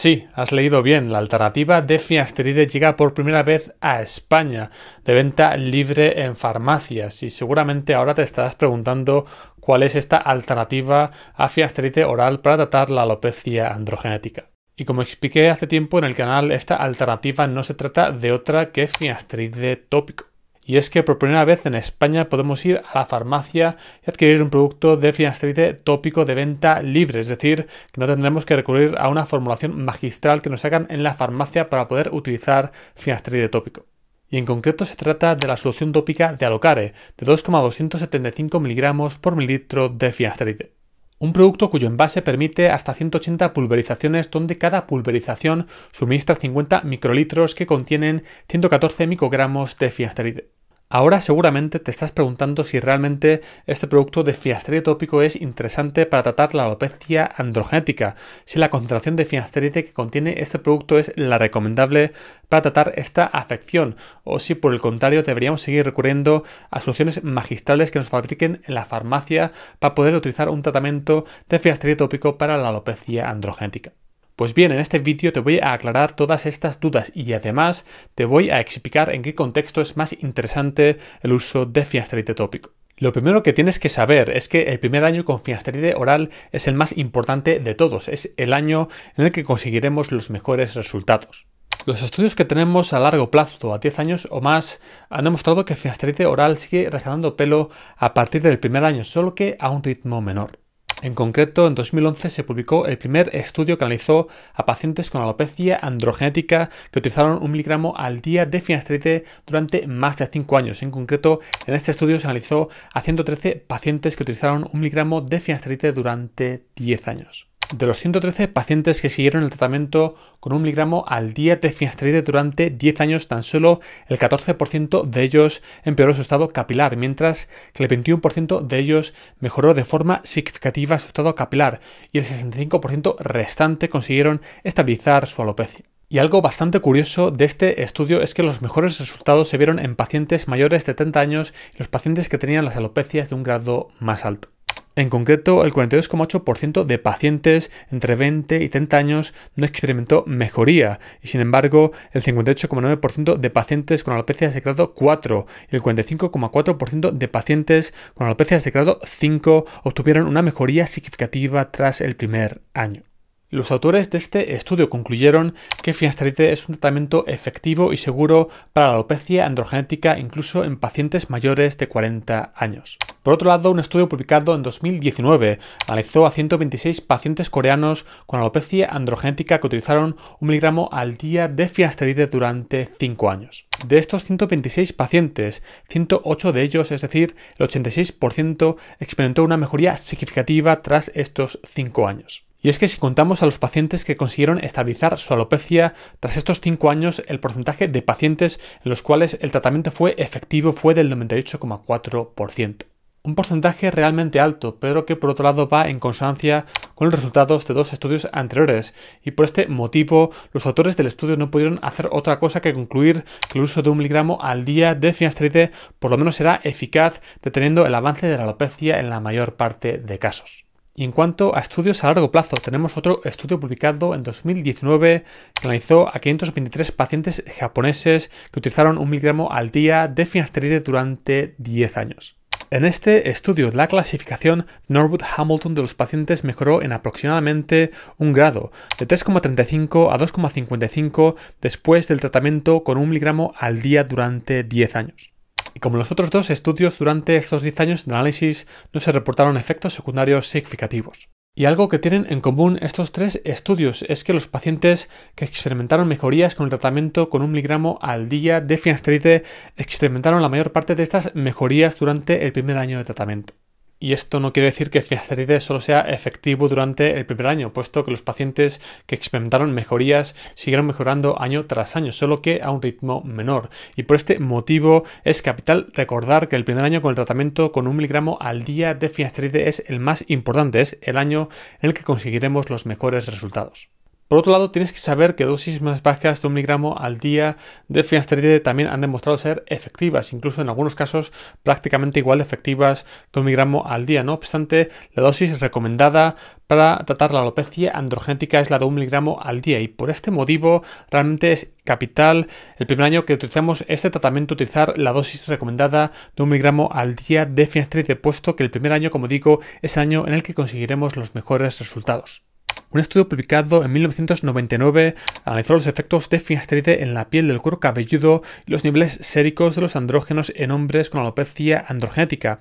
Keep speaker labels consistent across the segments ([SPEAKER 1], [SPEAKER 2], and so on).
[SPEAKER 1] Sí, has leído bien. La alternativa de Fiasteride llega por primera vez a España, de venta libre en farmacias. Y seguramente ahora te estás preguntando cuál es esta alternativa a Fiasteride oral para tratar la alopecia androgenética. Y como expliqué hace tiempo en el canal, esta alternativa no se trata de otra que Fiasteride tópico. Y es que por primera vez en España podemos ir a la farmacia y adquirir un producto de finasteride tópico de venta libre, es decir, que no tendremos que recurrir a una formulación magistral que nos hagan en la farmacia para poder utilizar finasteride tópico y en concreto se trata de la solución tópica de Alocare, de 2,275 miligramos por mililitro de finasteride. Un producto cuyo envase permite hasta 180 pulverizaciones, donde cada pulverización suministra 50 microlitros que contienen 114 microgramos de finasteride. Ahora seguramente te estás preguntando si realmente este producto de finasteride tópico es interesante para tratar la alopecia androgenética, si la concentración de finasteride que contiene este producto es la recomendable para tratar esta afección, o si por el contrario deberíamos seguir recurriendo a soluciones magistrales que nos fabriquen en la farmacia para poder utilizar un tratamiento de finasteride tópico para la alopecia androgenética. Pues bien, en este vídeo te voy a aclarar todas estas dudas y además te voy a explicar en qué contexto es más interesante el uso de Finasteride tópico. Lo primero que tienes que saber es que el primer año con finasteride oral es el más importante de todos, es el año en el que conseguiremos los mejores resultados. Los estudios que tenemos a largo plazo, a 10 años o más, han demostrado que finasteride oral sigue regalando pelo a partir del primer año, solo que a un ritmo menor. En concreto, en 2011 se publicó el primer estudio que analizó a pacientes con alopecia androgenética que utilizaron un miligramo al día de finasteride durante más de 5 años. En concreto, en este estudio se analizó a 113 pacientes que utilizaron un miligramo de finasteride durante 10 años de los 113 pacientes que siguieron el tratamiento con un miligramo al día de finasteride durante 10 años, tan solo el 14% de ellos empeoró su estado capilar, mientras que el 21% de ellos mejoró de forma significativa su estado capilar y el 65% restante consiguieron estabilizar su alopecia. Y algo bastante curioso de este estudio es que los mejores resultados se vieron en pacientes mayores de 30 años y los pacientes que tenían las alopecias de un grado más alto. En concreto, el 42,8% de pacientes entre 20 y 30 años no experimentó mejoría y, sin embargo, el 58,9% de pacientes con alopecias de grado 4 y el 45,4% de pacientes con alopecias de grado 5 obtuvieron una mejoría significativa tras el primer año. Los autores de este estudio concluyeron que finasteride es un tratamiento efectivo y seguro para la alopecia androgenética incluso en pacientes mayores de 40 años. Por otro lado, un estudio publicado en 2019 analizó a 126 pacientes coreanos con alopecia androgenética que utilizaron un miligramo al día de finasteride durante 5 años. De estos 126 pacientes, 108 de ellos, es decir, el 86%, experimentó una mejoría significativa tras estos 5 años. Y es que si contamos a los pacientes que consiguieron estabilizar su alopecia tras estos 5 años, el porcentaje de pacientes en los cuales el tratamiento fue efectivo fue del 98,4%. Un porcentaje realmente alto, pero que por otro lado va en consonancia con los resultados de dos estudios anteriores, y por este motivo los autores del estudio no pudieron hacer otra cosa que concluir que el uso de un miligramo al día de finasteride por lo menos será eficaz deteniendo el avance de la alopecia en la mayor parte de casos. Y en cuanto a estudios a largo plazo, tenemos otro estudio publicado en 2019 que analizó a 523 pacientes japoneses que utilizaron un miligramo al día de finasteride durante 10 años. En este estudio, la clasificación Norwood-Hamilton de los pacientes mejoró en aproximadamente un grado, de 3,35 a 2,55 después del tratamiento con un miligramo al día durante 10 años. Y como los otros dos estudios, durante estos 10 años de análisis no se reportaron efectos secundarios significativos. Y algo que tienen en común estos tres estudios es que los pacientes que experimentaron mejorías con el tratamiento con un miligramo al día de finasteride experimentaron la mayor parte de estas mejorías durante el primer año de tratamiento. Y esto no quiere decir que el solo sea efectivo durante el primer año, puesto que los pacientes que experimentaron mejorías siguieron mejorando año tras año, solo que a un ritmo menor. Y por este motivo es capital recordar que el primer año con el tratamiento con un miligramo al día de finasteride es el más importante, es el año en el que conseguiremos los mejores resultados. Por otro lado, tienes que saber que dosis más bajas de un miligramo al día de finasteride también han demostrado ser efectivas, incluso en algunos casos prácticamente igual de efectivas que un miligramo al día. No obstante, la dosis recomendada para tratar la alopecia androgénica es la de un miligramo al día y por este motivo realmente es capital el primer año que utilizamos este tratamiento utilizar la dosis recomendada de un miligramo al día de finasteride, puesto que el primer año, como digo, es el año en el que conseguiremos los mejores resultados. Un estudio publicado en 1999 analizó los efectos de finasteride en la piel del cuero cabelludo y los niveles séricos de los andrógenos en hombres con alopecia androgenética.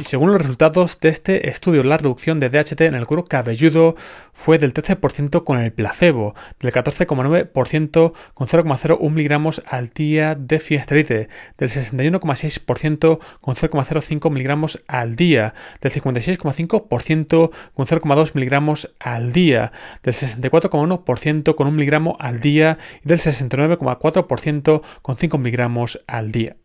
[SPEAKER 1] Y según los resultados de este estudio, la reducción de DHT en el cuero cabelludo fue del 13% con el placebo, del 14,9% con 0,01 miligramos al día de finasteride, del 61,6% con 0,05 miligramos al día, del 56,5% con 0,2 miligramos al día del 64,1% con 1 miligramo al día y del 69,4% con 5 miligramos al día.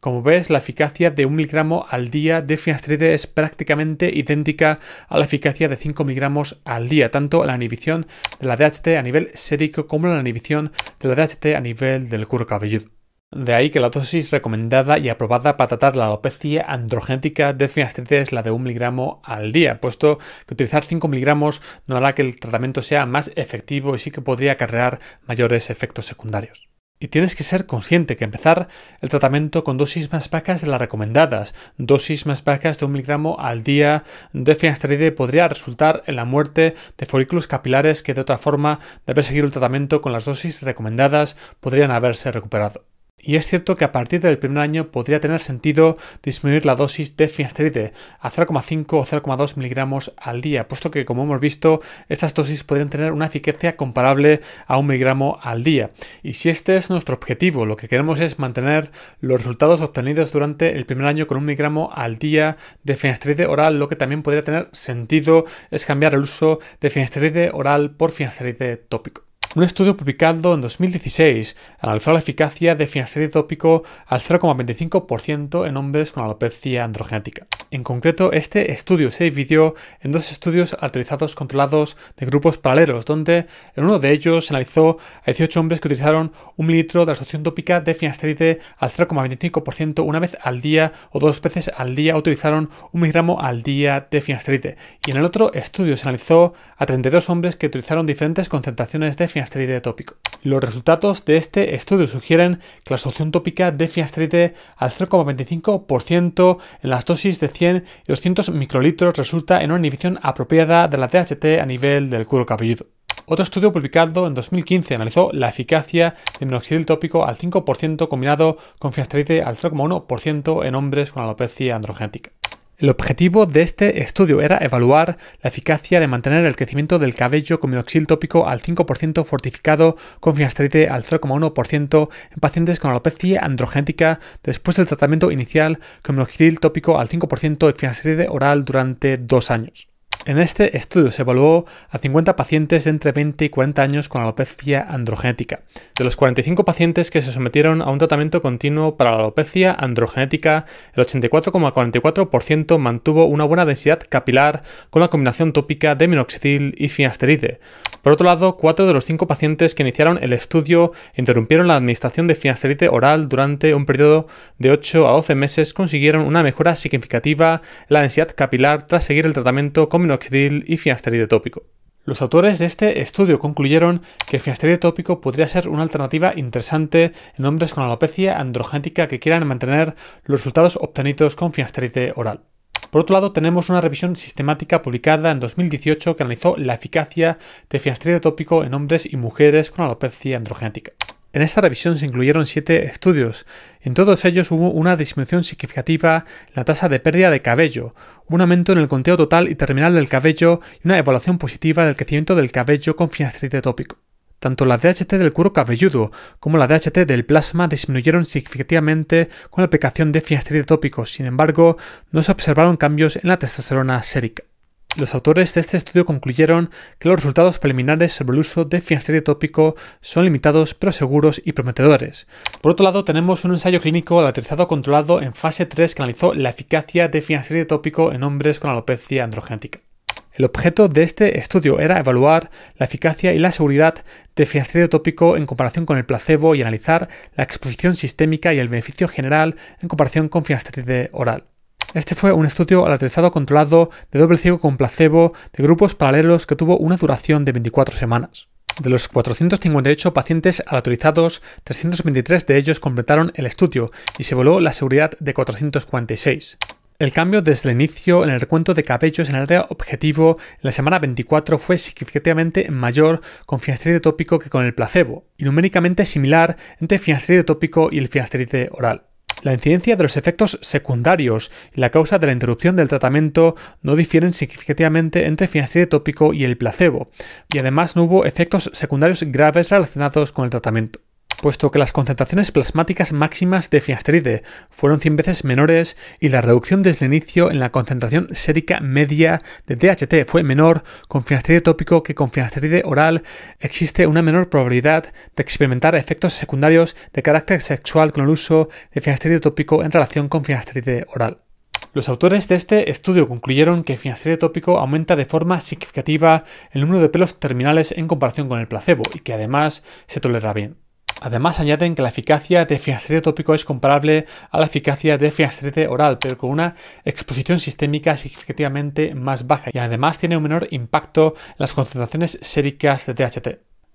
[SPEAKER 1] Como ves, la eficacia de 1 miligramo al día de finasteride es prácticamente idéntica a la eficacia de 5 miligramos al día, tanto la inhibición de la DHT a nivel sérico como la inhibición de la DHT a nivel del cuero cabelludo. De ahí que la dosis recomendada y aprobada para tratar la alopecia androgénica de finasteride es la de un miligramo al día, puesto que utilizar 5 miligramos no hará que el tratamiento sea más efectivo y sí que podría acarrear mayores efectos secundarios. Y tienes que ser consciente que empezar el tratamiento con dosis más bajas de las recomendadas, dosis más bajas de un miligramo al día de finasteride podría resultar en la muerte de folículos capilares que de otra forma, de seguir el tratamiento con las dosis recomendadas, podrían haberse recuperado. Y es cierto que a partir del primer año podría tener sentido disminuir la dosis de finasteride a 0,5 o 0,2 miligramos al día, puesto que, como hemos visto, estas dosis podrían tener una eficacia comparable a un miligramo al día. Y si este es nuestro objetivo, lo que queremos es mantener los resultados obtenidos durante el primer año con un miligramo al día de finasteride oral, lo que también podría tener sentido es cambiar el uso de finasteride oral por finasteride tópico. Un estudio publicado en 2016 analizó la eficacia de finasteride tópico al 0,25% en hombres con alopecia androgenética. En concreto, este estudio se dividió en dos estudios autorizados controlados de grupos paralelos, donde en uno de ellos se analizó a 18 hombres que utilizaron un mililitro de la solución tópica de finasteride al 0,25% una vez al día o dos veces al día utilizaron un miligramo al día de finasteride. Y en el otro estudio se analizó a 32 hombres que utilizaron diferentes concentraciones de finasteride fiastrite tópico. Los resultados de este estudio sugieren que la solución tópica de fiastrite al 0,25% en las dosis de 100 y 200 microlitros resulta en una inhibición apropiada de la DHT a nivel del cuero cabelludo. Otro estudio publicado en 2015 analizó la eficacia de minoxidil tópico al 5% combinado con fiastrite al 0,1% en hombres con alopecia androgenética. El objetivo de este estudio era evaluar la eficacia de mantener el crecimiento del cabello con minoxil tópico al 5% fortificado con finasteride al 0,1% en pacientes con alopecia androgénica después del tratamiento inicial con minoxidil tópico al 5% de finasteride oral durante dos años. En este estudio se evaluó a 50 pacientes entre 20 y 40 años con alopecia androgenética. De los 45 pacientes que se sometieron a un tratamiento continuo para la alopecia androgenética, el 84,44% mantuvo una buena densidad capilar con la combinación tópica de minoxidil y finasteride. Por otro lado, 4 de los 5 pacientes que iniciaron el estudio interrumpieron la administración de finasteride oral durante un periodo de 8 a 12 meses consiguieron una mejora significativa en la densidad capilar tras seguir el tratamiento con y finasteride tópico. Los autores de este estudio concluyeron que finasteride tópico podría ser una alternativa interesante en hombres con alopecia androgénica que quieran mantener los resultados obtenidos con finasteride oral. Por otro lado, tenemos una revisión sistemática publicada en 2018 que analizó la eficacia de finasteride tópico en hombres y mujeres con alopecia androgénica. En esta revisión se incluyeron siete estudios. En todos ellos hubo una disminución significativa en la tasa de pérdida de cabello, un aumento en el conteo total y terminal del cabello y una evaluación positiva del crecimiento del cabello con finasteride tópico. Tanto la DHT del cuero cabelludo como la DHT del plasma disminuyeron significativamente con la aplicación de finasteride tópico, sin embargo, no se observaron cambios en la testosterona sérica. Los autores de este estudio concluyeron que los resultados preliminares sobre el uso de finasteride tópico son limitados pero seguros y prometedores. Por otro lado, tenemos un ensayo clínico aleatorizado controlado en fase 3 que analizó la eficacia de finasteride tópico en hombres con alopecia androgenética. El objeto de este estudio era evaluar la eficacia y la seguridad de finasteride tópico en comparación con el placebo y analizar la exposición sistémica y el beneficio general en comparación con finasteride oral. Este fue un estudio aleatorizado controlado de doble ciego con placebo de grupos paralelos que tuvo una duración de 24 semanas. De los 458 pacientes aleatorizados, 323 de ellos completaron el estudio y se voló la seguridad de 446. El cambio desde el inicio en el recuento de cabellos en el área objetivo en la semana 24 fue significativamente mayor con finasteride tópico que con el placebo, y numéricamente similar entre finasteride tópico y el finasteride oral. La incidencia de los efectos secundarios y la causa de la interrupción del tratamiento no difieren significativamente entre finasteride tópico y el placebo, y además no hubo efectos secundarios graves relacionados con el tratamiento puesto que las concentraciones plasmáticas máximas de finasteride fueron 100 veces menores y la reducción desde el inicio en la concentración sérica media de DHT fue menor con finasteride tópico que con finasteride oral, existe una menor probabilidad de experimentar efectos secundarios de carácter sexual con el uso de finasteride tópico en relación con finasteride oral. Los autores de este estudio concluyeron que finasteride tópico aumenta de forma significativa el número de pelos terminales en comparación con el placebo y que además se tolera bien. Además añaden que la eficacia de finasteride tópico es comparable a la eficacia de finasteride oral, pero con una exposición sistémica significativamente más baja y además tiene un menor impacto en las concentraciones séricas de THT.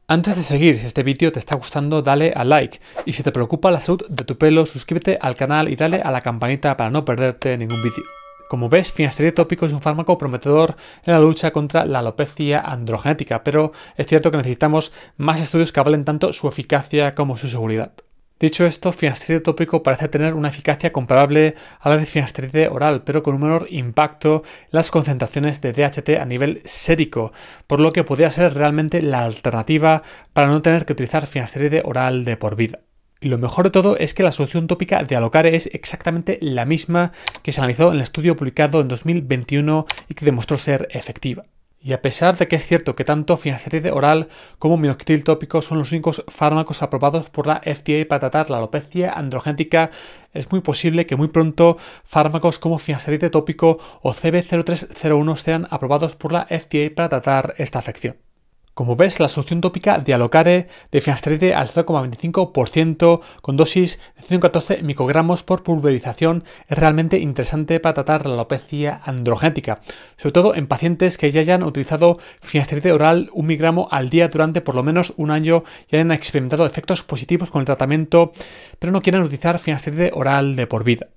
[SPEAKER 1] Antes de seguir, si este vídeo te está gustando, dale a like y si te preocupa la salud de tu pelo, suscríbete al canal y dale a la campanita para no perderte ningún vídeo. Como ves, finasteride tópico es un fármaco prometedor en la lucha contra la alopecia androgenética, pero es cierto que necesitamos más estudios que avalen tanto su eficacia como su seguridad. Dicho esto, finasteride tópico parece tener una eficacia comparable a la de finasteride oral, pero con un menor impacto en las concentraciones de DHT a nivel sérico, por lo que podría ser realmente la alternativa para no tener que utilizar finasteride oral de por vida. Y lo mejor de todo es que la solución tópica de Alocare es exactamente la misma que se analizó en el estudio publicado en 2021 y que demostró ser efectiva. Y a pesar de que es cierto que tanto finasteride oral como minoxidil tópico son los únicos fármacos aprobados por la FDA para tratar la alopecia androgénica, es muy posible que muy pronto fármacos como finasteride tópico o CB0301 sean aprobados por la FDA para tratar esta afección. Como ves, la solución tópica de Alocare de finasteride al 0,25% con dosis de 114 microgramos por pulverización es realmente interesante para tratar la alopecia androgénica, sobre todo en pacientes que ya hayan utilizado finasteride oral 1 mg al día durante por lo menos un año y hayan experimentado efectos positivos con el tratamiento, pero no quieran utilizar finasteride oral de por vida.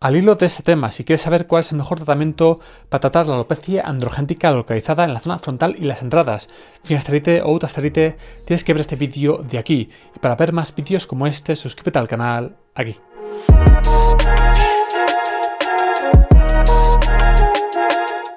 [SPEAKER 1] Al hilo de este tema, si quieres saber cuál es el mejor tratamiento para tratar la alopecia androgénica localizada en la zona frontal y las entradas, finasterite o utasterite, tienes que ver este vídeo de aquí. Y para ver más vídeos como este, suscríbete al canal aquí.